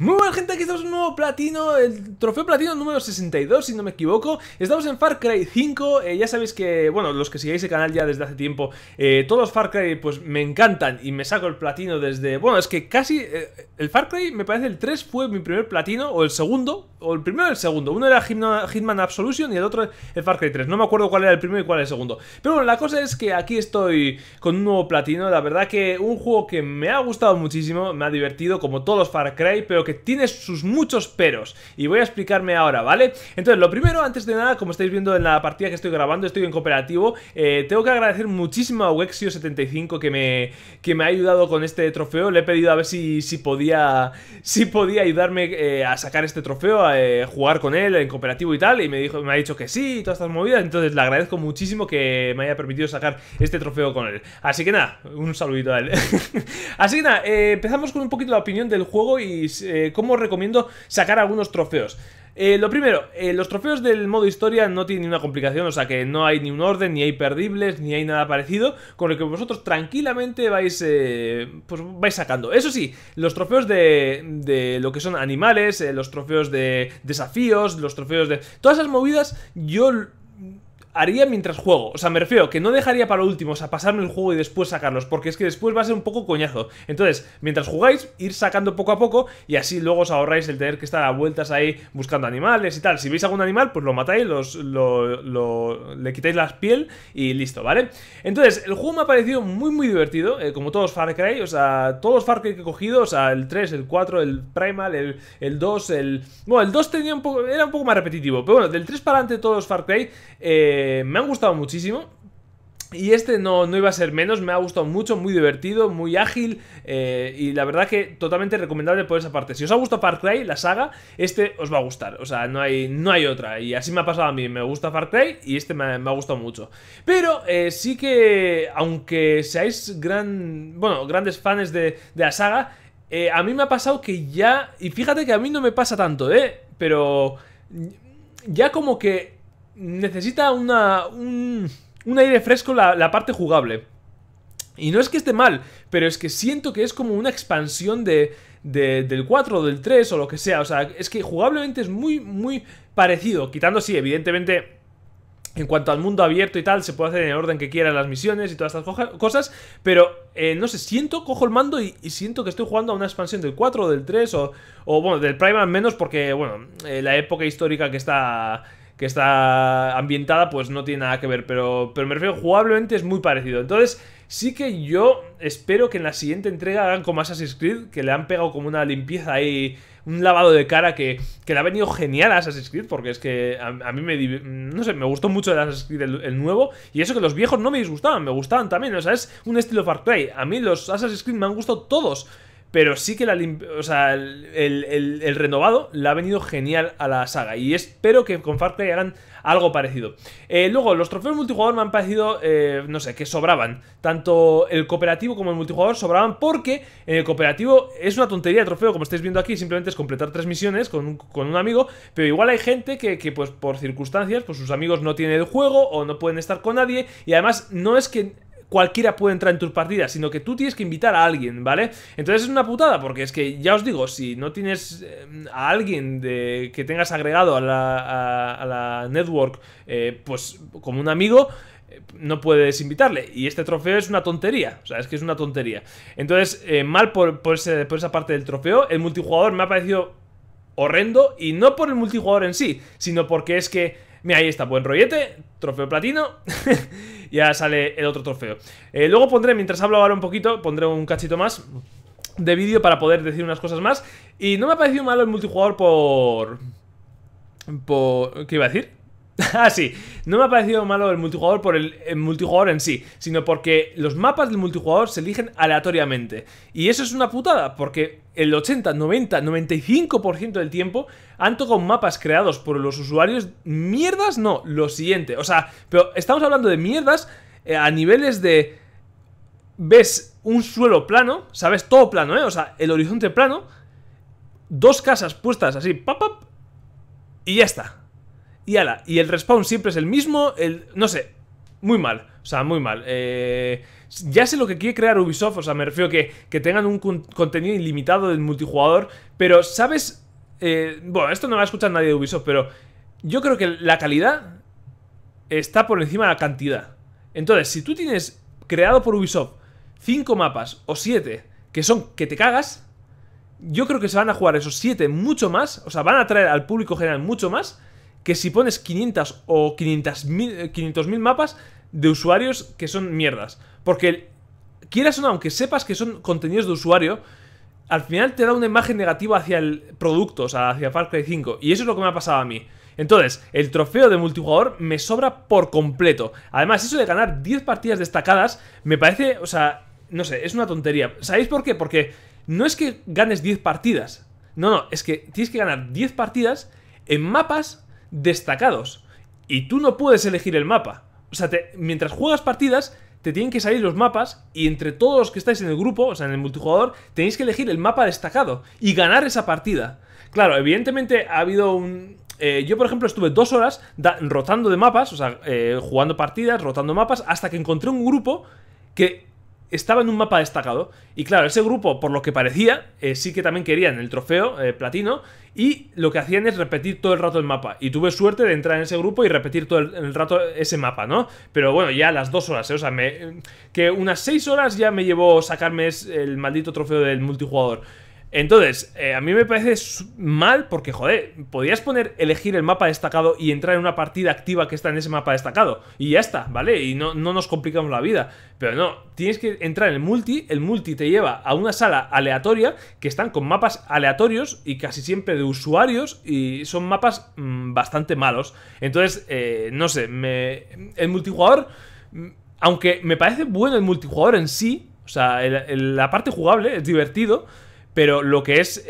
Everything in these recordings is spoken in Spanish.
Muy buena gente, aquí estamos en un nuevo platino, el trofeo platino número 62 si no me equivoco Estamos en Far Cry 5, eh, ya sabéis que, bueno, los que sigáis el canal ya desde hace tiempo eh, Todos los Far Cry pues me encantan y me saco el platino desde... Bueno, es que casi... Eh, el Far Cry me parece el 3 fue mi primer platino, o el segundo, o el primero o el segundo Uno era Hitman, Absolution y el otro el Far Cry 3, no me acuerdo cuál era el primero y cuál el segundo Pero bueno, la cosa es que aquí estoy con un nuevo platino, la verdad que un juego que me ha gustado muchísimo, me ha divertido como todos los Far Cry Pero que tiene sus muchos peros. Y voy a explicarme ahora, ¿vale? Entonces, lo primero, antes de nada, como estáis viendo en la partida que estoy grabando, estoy en cooperativo. Eh, tengo que agradecer muchísimo a Wexio75 que me, que me ha ayudado con este trofeo. Le he pedido a ver si, si podía, si podía ayudarme eh, a sacar este trofeo, a eh, jugar con él en cooperativo y tal. Y me, dijo, me ha dicho que sí y todas estas movidas. Entonces, le agradezco muchísimo que me haya permitido sacar este trofeo con él. Así que nada, un saludito a él. Así que nada, empezamos con un poquito la opinión del juego y eh, cómo recomiendo sacar algunos trofeos. Eh, lo primero, eh, los trofeos del modo historia no tienen ninguna complicación, o sea que no hay ni un orden, ni hay perdibles, ni hay nada parecido, con lo que vosotros tranquilamente vais, pues vais sacando. Eso sí, los trofeos de, de lo que son animales, los trofeos de desafíos, los trofeos de... Todas esas movidas yo haría mientras juego. O sea, me refiero que no dejaría para lo último, o sea, pasarme el juego y después sacarlos, porque es que después va a ser un poco coñazo. Entonces, mientras jugáis, ir sacando poco a poco y así luego os ahorráis el tener que estar a vueltas ahí buscando animales y tal. Si veis algún animal, pues lo matáis, los, lo, lo, le quitáis la piel y listo, ¿vale? Entonces, el juego me ha parecido muy, muy divertido, eh, como todos Far Cry, o sea, todos los Far Cry que he cogido, o sea, el 3, el 4, el Primal, el, el 2, el... Bueno, el 2 tenía un poco, era un poco más repetitivo, pero bueno, del 3 para adelante todos Far Cry... Eh, eh, me han gustado muchísimo. Y este no, no, iba a ser menos, me ha gustado mucho, muy divertido, muy ágil eh, y la verdad que totalmente recomendable por esa parte. Si os ha gustado Far Cry, la saga, este os va a gustar, o sea, no hay, no hay otra. Y así me ha pasado a mí, me gusta Far Cry y este me, ha gustado mucho. Pero eh, sí que, aunque seáis gran, bueno, grandes fans de, la saga, a mí me ha pasado que ya, y fíjate que a mí no me pasa tanto, ¿eh? Pero ya como que necesita una, un, aire fresco la, parte jugable. Y no es que esté mal, pero es que siento que es como una expansión de, del 4 o del 3 o lo que sea. O sea, es que jugablemente es muy, muy parecido. Quitando, sí, evidentemente, en cuanto al mundo abierto y tal, se puede hacer en el orden que quieran las misiones y todas estas cosas. Pero, eh, no sé, siento, cojo el mando y, siento que estoy jugando a una expansión del 4 o del 3 o, bueno, del Prime al menos porque, bueno, eh, la época histórica que está que está ambientada, pues no tiene nada que ver. Pero, pero me refiero, jugablemente es muy parecido. Entonces, sí que yo espero que en la siguiente entrega hagan como Assassin's Creed, que le han pegado como una limpieza ahí, un lavado de cara que, le ha venido genial a Assassin's Creed, porque es que a, mí me, no sé, me gustó mucho el Assassin's Creed el, nuevo, y eso que los viejos no me disgustaban, me gustaban también, o sea, es un estilo Far Cry. A mí los Assassin's Creed me han gustado todos. Pero sí que la o sea, el, renovado le ha venido genial a la saga. Y espero que con Far Cry hagan algo parecido. Eh, luego, los trofeos multijugador me han parecido, eh, no sé, que sobraban. Tanto el cooperativo como el multijugador sobraban porque en el cooperativo es una tontería de trofeo, como estáis viendo aquí, simplemente es completar tres misiones con un, amigo. Pero igual hay gente que, que, pues por circunstancias, pues sus amigos no tienen el juego o no pueden estar con nadie. Y además no es que cualquiera puede entrar en tus partidas, sino que tú tienes que invitar a alguien, ¿vale? Entonces es una putada, porque es que ya os digo, si no tienes eh, a alguien de, que tengas agregado a la, network, eh, pues como un amigo, eh, no puedes invitarle. Y este trofeo es una tontería. O sea, es que es una tontería. Entonces, mal por esa parte del trofeo. El multijugador me ha parecido horrendo. Y no por el multijugador en sí, sino porque es que Mira, ahí está, buen rollete, trofeo platino Ya sale el otro trofeo eh, Luego pondré, mientras hablo ahora un poquito Pondré un cachito más de vídeo para poder decir unas cosas más Y no me ha parecido malo el multijugador por... por... ¿Qué iba a decir? ah, sí. No me ha parecido malo el multijugador por el, multijugador en sí, sino porque los mapas del multijugador se eligen aleatoriamente. Y eso es una putada, porque el 80, 90, 95% del tiempo han tocado mapas creados por los usuarios. Mierdas, no, lo siguiente. O sea, pero estamos hablando de mierdas eh, a niveles de... Ves un suelo plano, sabes, todo plano, ¿eh? O sea, el horizonte plano, dos casas puestas así, papap, y ya está. Y y el respawn siempre es el mismo, el, no sé, muy mal, o sea, muy mal. Eh, ya sé lo que quiere crear Ubisoft, o sea, me refiero a que, tengan un contenido ilimitado del multijugador, pero ¿sabes? Eh, bueno, esto no va a escuchar nadie de Ubisoft, pero yo creo que la calidad está por encima de la cantidad. Entonces, si tú tienes creado por Ubisoft 5 mapas o 7 que son que te cagas, yo creo que se van a jugar esos 7 mucho más, o sea, van a atraer al público general mucho más que si pones 500 o 500.000 500 eh, mapas de usuarios que son mierdas. Porque quieras o no, aunque sepas que son contenidos de usuario, al final te da una imagen negativa hacia el producto, o sea, hacia Far Cry 5. Y eso es lo que me ha pasado a mí. Entonces, el trofeo de multijugador me sobra por completo. Además, eso de ganar 10 partidas destacadas me parece, o sea, no sé, es una tontería. ¿Sabéis por qué? Porque no es que ganes 10 partidas. No, no, es que tienes que ganar 10 partidas en mapas destacados. Y tú no puedes elegir el mapa. O sea, mientras juegas partidas, te tienen que salir los mapas y entre todos los que estáis en el grupo, o sea, en el multijugador, tenéis que elegir el mapa destacado y ganar esa partida. Claro, evidentemente ha habido un... Eh, yo, por ejemplo, estuve dos horas rotando de mapas, o sea, eh, jugando partidas, rotando mapas, hasta que encontré un grupo que estaba en un mapa destacado. Y claro, ese grupo, por lo que parecía, eh, sí que también querían el trofeo eh, platino. Y lo que hacían es repetir todo el rato el mapa. Y tuve suerte de entrar en ese grupo y repetir todo el, rato ese mapa, ¿no? Pero bueno, ya a las dos horas, eh, o sea, me, que unas seis horas ya me llevó sacarme el maldito trofeo del multijugador. Entonces, eh, a mí me parece mal porque, joder, podías poner elegir el mapa destacado y entrar en una partida activa que está en ese mapa destacado. Y ya está, ¿vale? Y no, nos complicamos la vida. Pero no, tienes que entrar en el multi. El multi te lleva a una sala aleatoria que están con mapas aleatorios y casi siempre de usuarios. Y son mapas mm, bastante malos. Entonces, eh, no sé, me, el multijugador. Mm, aunque me parece bueno el multijugador en sí, o sea, la parte jugable es divertido pero lo que es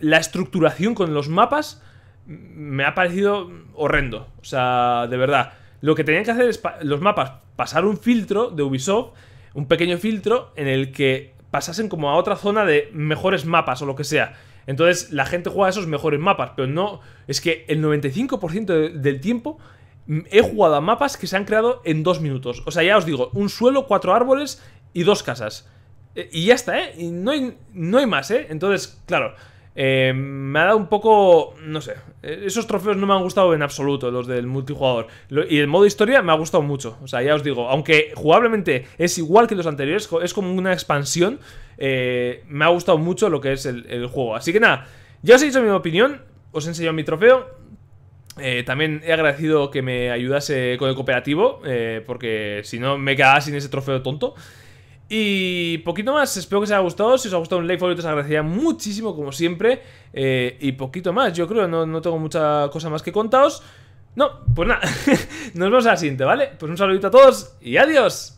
la estructuración con los mapas mm, me ha parecido horrendo. O sea, de verdad. Lo que tenían que hacer es los mapas pasar un filtro de Ubisoft, un pequeño filtro en el que pasasen como a otra zona de mejores mapas o lo que sea. Entonces la gente juega esos mejores mapas, pero no... Es que el 95% del tiempo mm, he jugado a mapas que se han creado en dos minutos. O sea, ya os digo, un suelo, cuatro árboles y dos casas. Eh, y ya está, ¿eh? Y no hay, no hay más, ¿eh? Entonces, claro, eh, me ha dado un poco, no sé, eh, esos trofeos no me han gustado en absoluto, los del multijugador. y el modo historia me ha gustado mucho, o sea, ya os digo, aunque jugablemente es igual que los anteriores, es como una expansión, me ha gustado mucho lo que es el, juego. Así que nada, ya os he dicho mi opinión, os he enseñado mi trofeo. también he agradecido que me ayudase con el cooperativo, porque si no me quedaba sin ese trofeo tonto. Y poquito más, espero que os haya gustado. Si os ha gustado un like favorito, os agradecería muchísimo, como siempre. Eh, y poquito más, yo creo, no, no tengo mucha cosa más que contaros. No, pues nada, nos vemos a siguiente, ¿vale? Pues un saludito a todos y adiós.